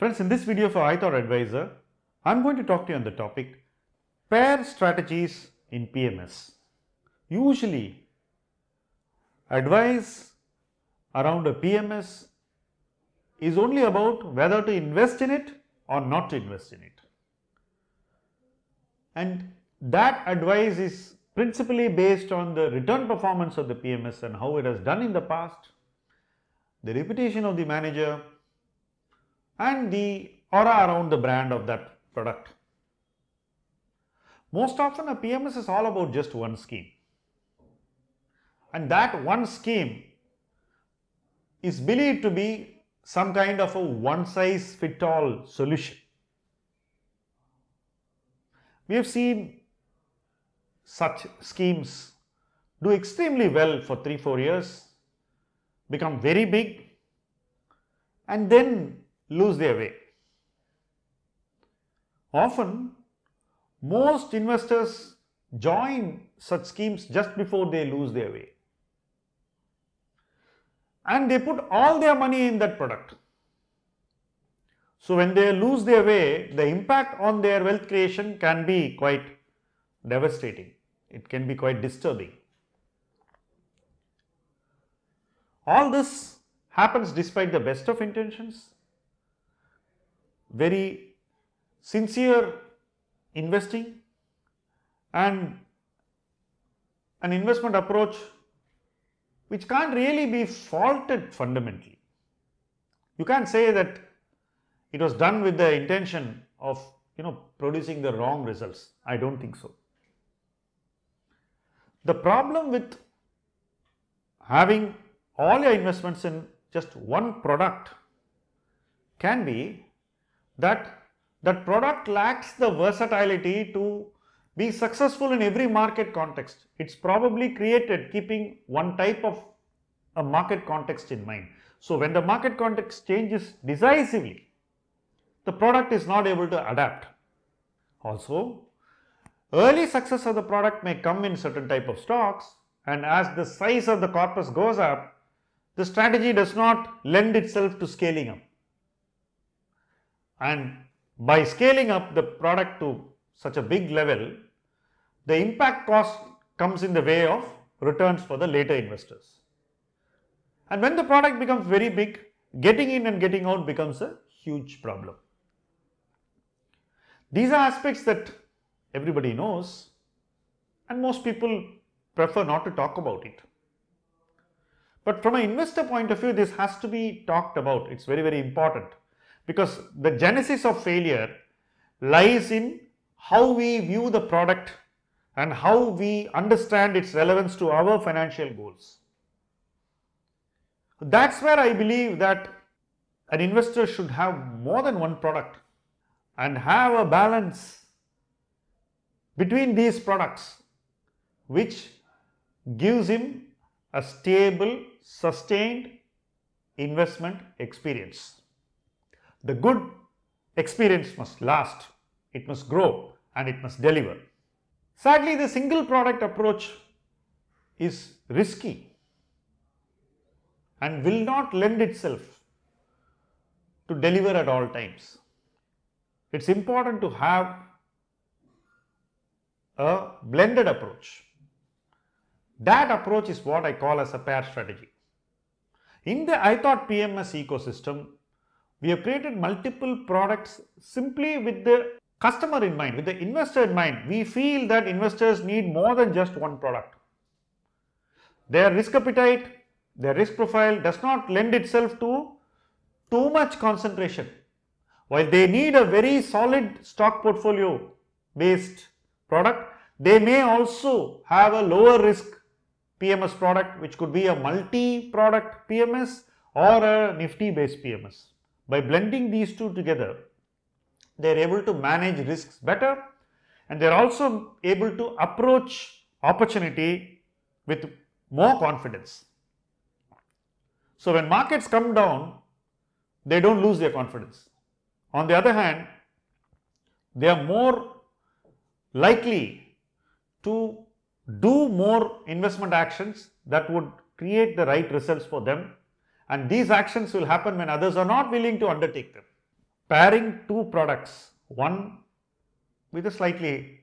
Friends, in this video for iThought Advisor, I am going to talk to you on the topic pair strategies in PMS. Usually, advice around a PMS is only about whether to invest in it or not to invest in it. And that advice is principally based on the return performance of the PMS and how it has done in the past, the reputation of the manager, and the aura around the brand of that product. Most often a PMS is all about just one scheme and that one scheme is believed to be some kind of a one size fit all solution. We have seen such schemes do extremely well for 3-4 years, become very big and then lose their way. Often, most investors join such schemes just before they lose their way. And they put all their money in that product. So, when they lose their way, the impact on their wealth creation can be quite devastating. It can be quite disturbing. All this happens despite the best of intentions very sincere investing and an investment approach which can't really be faulted fundamentally. You can't say that it was done with the intention of you know producing the wrong results. I don't think so. The problem with having all your investments in just one product can be that that product lacks the versatility to be successful in every market context. It's probably created keeping one type of a market context in mind. So, when the market context changes decisively, the product is not able to adapt. Also, early success of the product may come in certain type of stocks and as the size of the corpus goes up, the strategy does not lend itself to scaling up. And by scaling up the product to such a big level, the impact cost comes in the way of returns for the later investors. And when the product becomes very big, getting in and getting out becomes a huge problem. These are aspects that everybody knows and most people prefer not to talk about it. But from an investor point of view, this has to be talked about. It's very, very important because the genesis of failure lies in how we view the product and how we understand its relevance to our financial goals. That's where I believe that an investor should have more than one product and have a balance between these products which gives him a stable, sustained investment experience. The good experience must last, it must grow and it must deliver. Sadly, the single product approach is risky and will not lend itself to deliver at all times. It is important to have a blended approach. That approach is what I call as a pair strategy. In the I thought PMS ecosystem, we have created multiple products simply with the customer in mind, with the investor in mind. We feel that investors need more than just one product. Their risk appetite, their risk profile does not lend itself to too much concentration. While they need a very solid stock portfolio based product, they may also have a lower risk PMS product which could be a multi product PMS or a nifty based PMS. By blending these two together, they are able to manage risks better and they are also able to approach opportunity with more confidence. So, when markets come down, they do not lose their confidence. On the other hand, they are more likely to do more investment actions that would create the right results for them and these actions will happen when others are not willing to undertake them. Pairing two products, one with a slightly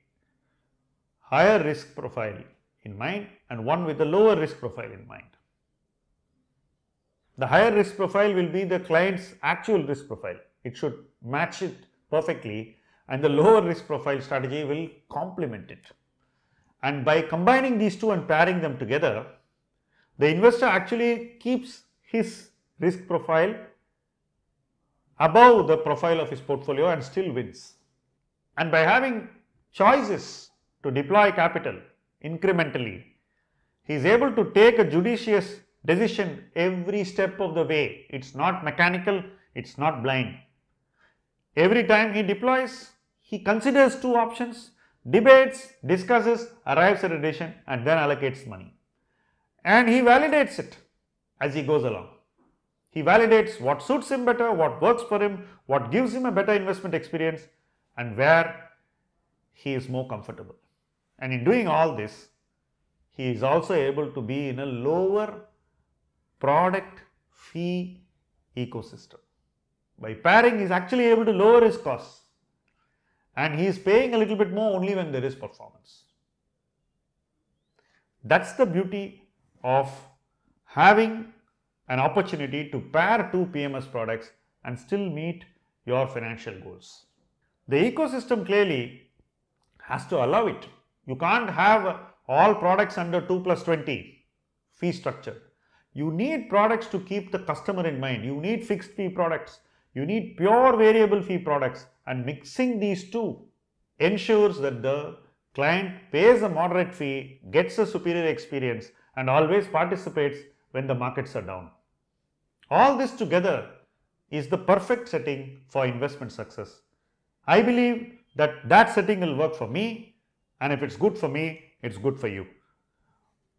higher risk profile in mind and one with a lower risk profile in mind. The higher risk profile will be the client's actual risk profile. It should match it perfectly and the lower risk profile strategy will complement it. And by combining these two and pairing them together, the investor actually keeps his risk profile above the profile of his portfolio and still wins. And by having choices to deploy capital incrementally, he is able to take a judicious decision every step of the way. It is not mechanical, it is not blind. Every time he deploys, he considers two options, debates, discusses, arrives at a decision and then allocates money. And he validates it as he goes along. He validates what suits him better, what works for him, what gives him a better investment experience and where he is more comfortable. And in doing all this, he is also able to be in a lower product fee ecosystem. By pairing, he is actually able to lower his costs and he is paying a little bit more only when there is performance. That is the beauty of having an opportunity to pair two PMS products and still meet your financial goals. The ecosystem clearly has to allow it. You can't have all products under 2 plus 20 fee structure. You need products to keep the customer in mind. You need fixed fee products. You need pure variable fee products and mixing these two ensures that the client pays a moderate fee, gets a superior experience and always participates when the markets are down. All this together is the perfect setting for investment success. I believe that that setting will work for me and if it's good for me, it's good for you.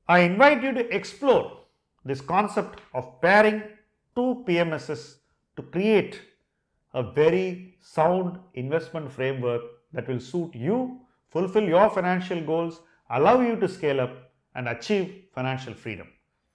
I invite you to explore this concept of pairing two PMSs to create a very sound investment framework that will suit you, fulfill your financial goals, allow you to scale up and achieve financial freedom.